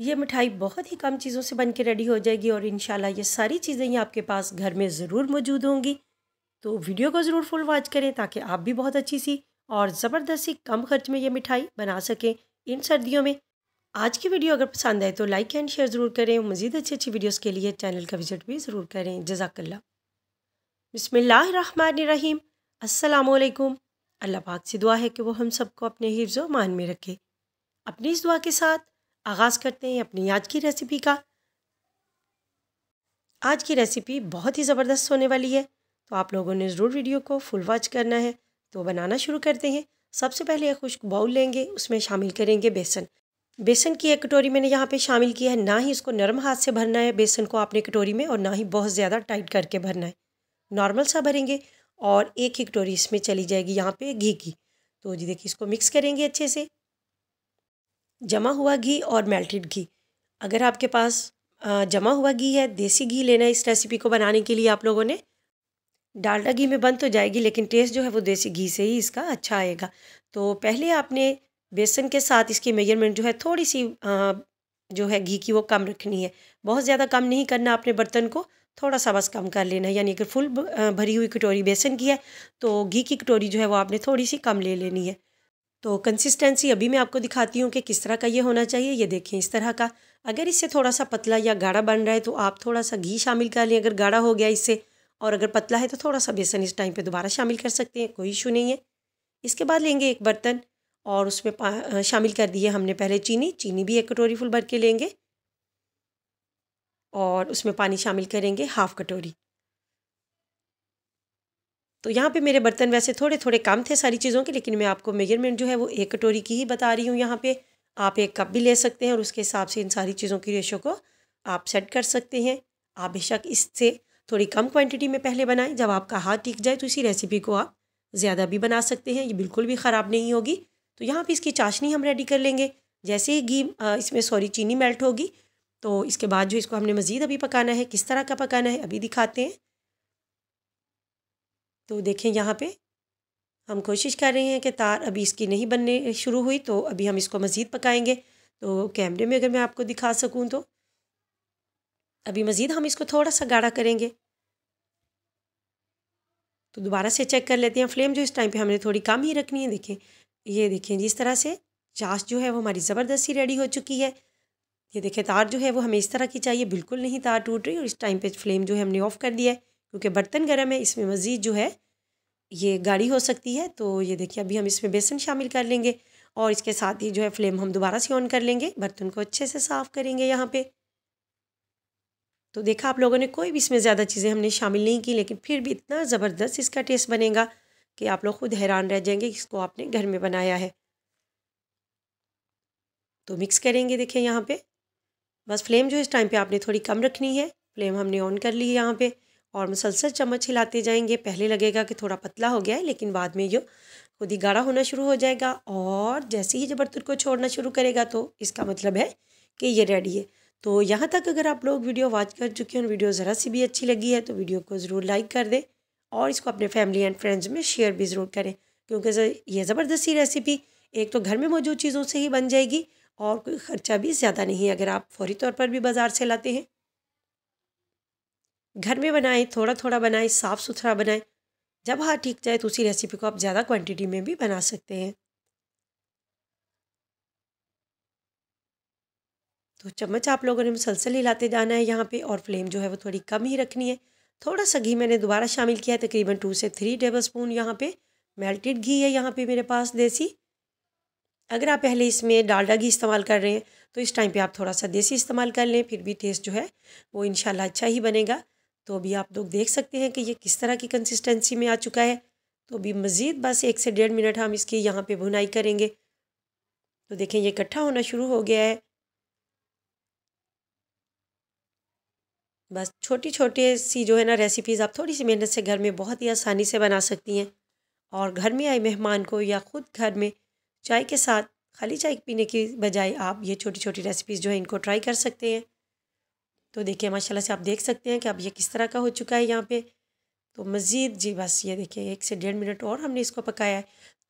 ये मिठाई बहुत ही कम चीज़ों से बन के रेडी हो जाएगी और इन ये सारी चीज़ें ही आपके पास घर में ज़रूर मौजूद होंगी तो वीडियो को ज़रूर फुल वॉच करें ताकि आप भी बहुत अच्छी सी और ज़बरदस्त सी कम खर्च में ये मिठाई बना सकें इन सर्दियों में आज की वीडियो अगर पसंद आए तो लाइक एंड शेयर ज़रूर करें मज़ीद अच्छी अच्छी वीडियोज़ के लिए चैनल का विजिट भी ज़रूर करें जजाकल्ला बसमीम असलकुम अल्लाह पाक से दुआ है कि वो हम सबको अपने हिफ्ज़ मान में रखे अपनी इस दुआ के साथ आगाज़ करते हैं अपनी आज की रेसिपी का आज की रेसिपी बहुत ही ज़बरदस्त होने वाली है तो आप लोगों ने ज़रूर वीडियो को फुल वॉच करना है तो बनाना शुरू करते हैं सबसे पहले एक खुश्क बाउल लेंगे उसमें शामिल करेंगे बेसन बेसन की एक कटोरी मैंने यहाँ पे शामिल किया है ना ही इसको नरम हाथ से भरना है बेसन को आपने कटोरी में और ना ही बहुत ज़्यादा टाइट करके भरना है नॉर्मल सा भरेंगे और एक ही कटोरी इसमें चली जाएगी यहाँ पर घी की तो जी देखिए इसको मिक्स करेंगे अच्छे से जमा हुआ घी और मेल्टेड घी अगर आपके पास जमा हुआ घी है देसी घी लेना है इस रेसिपी को बनाने के लिए आप लोगों ने डालडा घी में बंद तो जाएगी लेकिन टेस्ट जो है वो देसी घी से ही इसका अच्छा आएगा तो पहले आपने बेसन के साथ इसकी मेजरमेंट जो है थोड़ी सी आ, जो है घी की वो कम रखनी है बहुत ज़्यादा कम नहीं करना अपने बर्तन को थोड़ा सा बस कम कर लेना है यानी अगर फुल भरी हुई कटोरी बेसन की है तो घी की कटोरी जो है वो आपने थोड़ी सी कम ले लेनी है तो कंसिस्टेंसी अभी मैं आपको दिखाती हूँ कि किस तरह का ये होना चाहिए ये देखें इस तरह का अगर इससे थोड़ा सा पतला या गाढ़ा बन रहा है तो आप थोड़ा सा घी शामिल कर लें अगर गाढ़ा हो गया इससे और अगर पतला है तो थोड़ा सा बेसन इस टाइम पे दोबारा शामिल कर सकते हैं कोई इशू नहीं है इसके बाद लेंगे एक बर्तन और उसमें शामिल कर दिए हमने पहले चीनी चीनी भी एक कटोरी फुल भर के लेंगे और उसमें पानी शामिल करेंगे हाफ़ कटोरी तो यहाँ पे मेरे बर्तन वैसे थोड़े थोड़े कम थे सारी चीज़ों के लेकिन मैं आपको मेजरमेंट जो है वो एक कटोरी की ही बता रही हूँ यहाँ पे आप एक कप भी ले सकते हैं और उसके हिसाब से इन सारी चीज़ों की रेशो को आप सेट कर सकते हैं आप बेशक इससे थोड़ी कम क्वान्टिटी में पहले बनाएं जब आपका हाथ टिक जाए तो इसी रेसिपी को आप ज़्यादा भी बना सकते हैं ये बिल्कुल भी ख़राब नहीं होगी तो यहाँ पर इसकी चाशनी हम रेडी कर लेंगे जैसे ही घी इसमें सॉरी चीनी मेल्ट होगी तो इसके बाद जो इसको हमने मज़ीद अभी पकाना है किस तरह का पकाना है अभी दिखाते हैं तो देखें यहाँ पे हम कोशिश कर रहे हैं कि तार अभी इसकी नहीं बनने शुरू हुई तो अभी हम इसको मज़ीद पकाएंगे तो कैमरे में अगर मैं आपको दिखा सकूँ तो अभी मज़ीद हम इसको थोड़ा सा गाढ़ा करेंगे तो दोबारा से चेक कर लेते हैं फ्लेम जो इस टाइम पे हमने थोड़ी कम ही रखनी है देखें ये देखें जिस तरह से चाश जो है वो हमारी ज़बरदस्ती रेडी हो चुकी है ये देखें तार जो है वो हमें इस तरह की चाहिए बिल्कुल नहीं तार टूट रही और इस टाइम पे फ्लेम जो है हमने ऑफ़ कर दिया है क्योंकि बर्तन गर्म है इसमें मज़ीद जो है ये गाढ़ी हो सकती है तो ये देखिए अभी हम इसमें बेसन शामिल कर लेंगे और इसके साथ ही जो है फ्लेम हम दोबारा से ऑन कर लेंगे बर्तन को अच्छे से साफ़ करेंगे यहाँ पे तो देखा आप लोगों ने कोई भी इसमें ज़्यादा चीज़ें हमने शामिल नहीं की लेकिन फिर भी इतना ज़बरदस्त इसका टेस्ट बनेगा कि आप लोग ख़ुद हैरान रह जाएंगे इसको आपने घर में बनाया है तो मिक्स करेंगे देखें यहाँ पर बस फ्लेम जो इस टाइम पर आपने थोड़ी कम रखनी है फ्लेम हमने ऑन कर ली है यहाँ पर और मुसलसल चम्मच हिलाते जाएंगे पहले लगेगा कि थोड़ा पतला हो गया है लेकिन बाद में ये खुद ही गाढ़ा होना शुरू हो जाएगा और जैसे ही जब बर्तन को छोड़ना शुरू करेगा तो इसका मतलब है कि ये रेडी है तो यहाँ तक अगर आप लोग वीडियो वॉच कर चुके हैं और वीडियो ज़रा सी भी अच्छी लगी है तो वीडियो को ज़रूर लाइक कर दें और इसको अपने फैमिली एंड फ्रेंड्स में शेयर भी ज़रूर करें क्योंकि ये ज़बरदस्ती रेसिपी एक तो घर में मौजूद चीज़ों से ही बन जाएगी और कोई ख़र्चा भी ज़्यादा नहीं अगर आप फौरी तौर पर भी बाज़ार से लाते हैं घर में बनाएं थोड़ा थोड़ा बनाएं साफ़ सुथरा बनाएं जब हाथ ठीक जाए तो उसी रेसिपी को आप ज़्यादा क्वांटिटी में भी बना सकते हैं तो चम्मच आप लोगों ने मुसलसल हिलाते जाना है यहाँ पे और फ्लेम जो है वो थोड़ी कम ही रखनी है थोड़ा सा घी मैंने दोबारा शामिल किया है तकरीबन टू से थ्री टेबल स्पून यहाँ पर मेल्टेड घी है यहाँ पर मेरे पास देसी अगर आप पहले इसमें डालडा घी इस्तेमाल कर रहे हैं तो इस टाइम पे आप थोड़ा सा देसी इस्तेमाल कर लें फिर भी टेस्ट जो है वो इन अच्छा ही बनेगा तो अभी आप लोग देख सकते हैं कि ये किस तरह की कंसिस्टेंसी में आ चुका है तो अभी मज़ीद बस एक से डेढ़ मिनट हम इसकी यहाँ पे भुनाई करेंगे तो देखें ये इकट्ठा होना शुरू हो गया है बस छोटी छोटी सी जो है ना रेसिपीज़ आप थोड़ी सी मेहनत से घर में बहुत ही आसानी से बना सकती हैं और घर में आए मेहमान को या ख़ुद घर में चाय के साथ खाली चाय पीने की बजाय आप ये छोटी छोटी रेसिपीज़ जो है इनको ट्राई कर सकते हैं तो देखिए माशाल्लाह से आप देख सकते हैं कि अब ये किस तरह का हो चुका है यहाँ पे तो मज़ीद जी बस ये देखिए एक से डेढ़ मिनट और हमने इसको पकाया है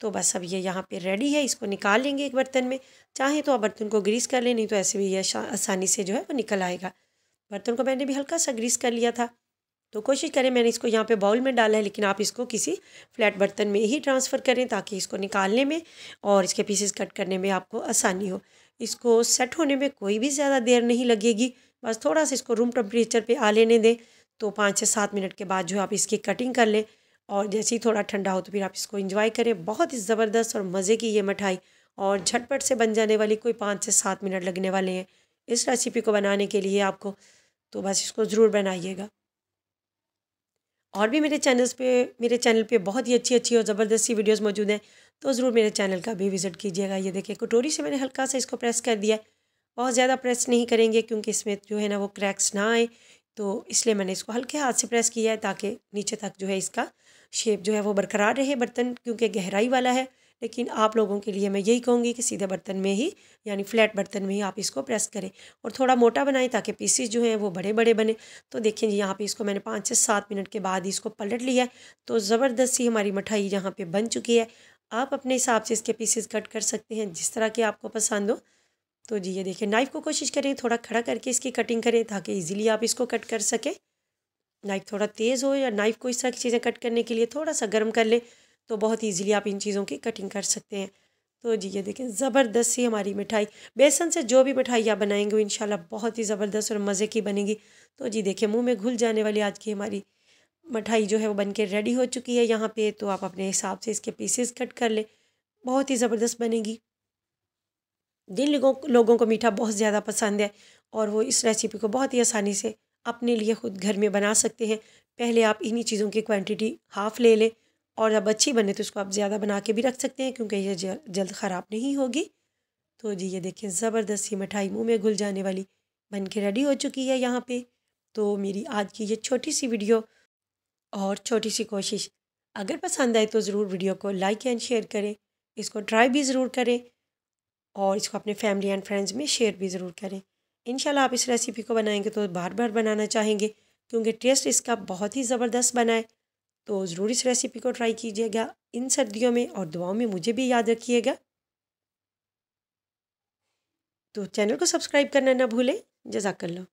तो बस अब ये यहाँ पे रेडी है इसको निकाल लेंगे एक बर्तन में चाहे तो आप बर्तन को ग्रीस कर लें नहीं तो ऐसे भी ये आसानी से जो है वो निकल आएगा बर्तन को मैंने भी हल्का सा ग्रीस कर लिया था तो कोशिश करें मैंने इसको यहाँ पे बाउल में डाला है लेकिन आप इसको किसी फ्लैट बर्तन में ही ट्रांसफ़र करें ताकि इसको निकालने में और इसके पीसेस कट करने में आपको आसानी हो इसको सेट होने में कोई भी ज़्यादा देर नहीं लगेगी बस थोड़ा सा इसको रूम टेम्परेचर पे आ लेने दें तो पाँच से सात मिनट के बाद जो है आप इसकी कटिंग कर लें और जैसे ही थोड़ा ठंडा हो तो फिर आप इसको इंजॉय करें बहुत ही ज़बरदस्त और मज़े की ये मिठाई और झटपट से बन जाने वाली कोई पाँच से सात मिनट लगने वाले हैं इस रेसिपी को बनाने के लिए आपको तो बस इसको ज़रूर बनाइएगा और भी मेरे चैनल्स पे मेरे चैनल पे बहुत ही अच्छी अच्छी और ज़बरदस्ती वीडियोस मौजूद हैं तो ज़रूर मेरे चैनल का भी विज़िट कीजिएगा ये देखिए कटोरी से मैंने हल्का सा इसको प्रेस कर दिया है बहुत ज़्यादा प्रेस नहीं करेंगे क्योंकि इसमें जो है ना वो क्रैक्स ना आए तो इसलिए मैंने इसको हल्के हाथ से प्रेस किया है ताकि नीचे तक जो है इसका शेप जो है वो बरकरार रहे बर्तन क्योंकि गहराई वाला है लेकिन आप लोगों के लिए मैं यही कहूँगी कि सीधे बर्तन में ही यानी फ्लैट बर्तन में ही आप इसको प्रेस करें और थोड़ा मोटा बनाएं ताकि पीसीस जो हैं वो बड़े बड़े बने तो देखें जी यहाँ पे इसको मैंने पाँच से सात मिनट के बाद इसको पलट लिया तो ज़बरदस्त ही हमारी मिठाई यहाँ पर बन चुकी है आप अपने हिसाब से इसके पीसेज कट कर सकते हैं जिस तरह के आपको पसंद हो तो जी ये देखिए नाइफ़ को कोशिश करें थोड़ा खड़ा करके इसकी कटिंग करें ताकि इजीली आप इसको कट कर सकें नाइफ़ थोड़ा तेज़ हो या नाइफ़ को इस तरह की चीज़ें कट करने के लिए थोड़ा सा गर्म कर लें तो बहुत ईजिली आप इन चीज़ों की कटिंग कर सकते हैं तो जी ये देखें ज़बरदस्त सी हमारी मिठाई बेसन से जो भी मिठाई आप बनाएंगे इन इंशाल्लाह बहुत ही ज़बरदस्त और मज़े की बनेगी तो जी देखिए मुंह में घुल जाने वाली आज की हमारी मिठाई जो है वो बन के रेडी हो चुकी है यहाँ पे तो आप अपने हिसाब से इसके पीसेस कट कर लें बहुत ही ज़बरदस्त बनेगी जिन लोगों लोगों को मीठा बहुत ज़्यादा पसंद है और वो इस रेसिपी को बहुत ही आसानी से अपने लिए ख़ुद घर में बना सकते हैं पहले आप इन्हीं चीज़ों की क्वांटिटी हाफ़ ले लें और जब अच्छी बने तो उसको आप ज़्यादा बना के भी रख सकते हैं क्योंकि ये जल्द ख़राब नहीं होगी तो जी ये देखें ज़बरदस्त ही मिठाई मुँह में घुल जाने वाली बन के रेडी हो चुकी है यहाँ पर तो मेरी आज की ये छोटी सी वीडियो और छोटी सी कोशिश अगर पसंद आए तो ज़रूर वीडियो को लाइक एंड शेयर करें इसको ट्राई भी ज़रूर करें और इसको अपने फैमिली एंड फ्रेंड्स में शेयर भी ज़रूर करें इन आप इस रेसिपी को बनाएंगे तो बार बार बनाना चाहेंगे क्योंकि टेस्ट इसका बहुत ही ज़बरदस्त बनाए तो ज़रूर इस रेसिपी को ट्राई कीजिएगा इन सर्दियों में और दुआओं में मुझे भी याद रखिएगा तो चैनल को सब्सक्राइब करना ना भूलें जजाकल्ला